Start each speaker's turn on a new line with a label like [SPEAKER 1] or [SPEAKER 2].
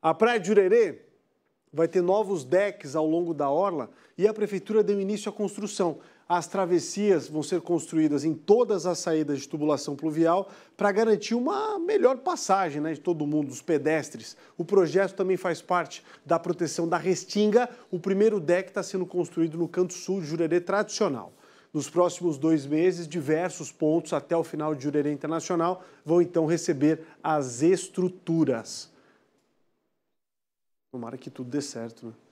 [SPEAKER 1] A Praia de Jurerê vai ter novos decks ao longo da orla e a prefeitura deu início à construção. As travessias vão ser construídas em todas as saídas de tubulação pluvial para garantir uma melhor passagem né, de todo mundo, dos pedestres. O projeto também faz parte da proteção da Restinga. O primeiro deck está sendo construído no canto sul de Jurerê tradicional. Nos próximos dois meses, diversos pontos até o final de Jurerê Internacional vão então receber as estruturas. Tomara que tudo dê certo, né?